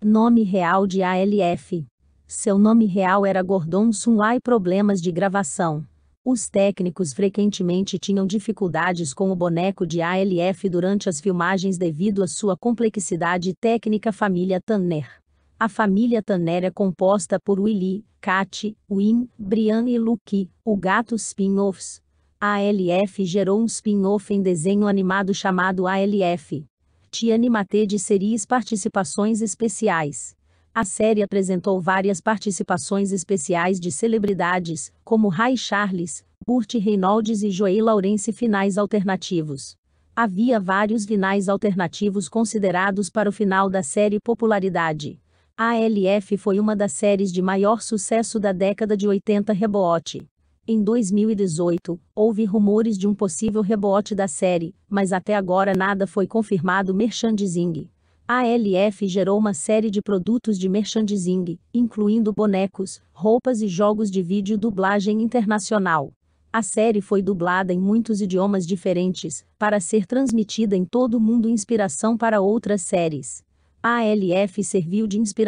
Nome real de ALF. Seu nome real era Gordon Sunwai problemas de gravação. Os técnicos frequentemente tinham dificuldades com o boneco de ALF durante as filmagens devido à sua complexidade técnica família Tanner. A família Tanner é composta por Willy, Kat, Win, Brian e Luke, o gato spin-offs. A ALF gerou um spin-off em desenho animado chamado ALF. Tiane de Series Participações Especiais. A série apresentou várias participações especiais de celebridades, como Ray Charles, Burt Reynolds e Joey Lawrence finais alternativos. Havia vários finais alternativos considerados para o final da série Popularidade. A ALF foi uma das séries de maior sucesso da década de 80 rebote. Em 2018, houve rumores de um possível rebote da série, mas até agora nada foi confirmado. Merchandising. A LF gerou uma série de produtos de merchandising, incluindo bonecos, roupas e jogos de vídeo dublagem internacional. A série foi dublada em muitos idiomas diferentes, para ser transmitida em todo o mundo inspiração para outras séries. A LF serviu de inspiração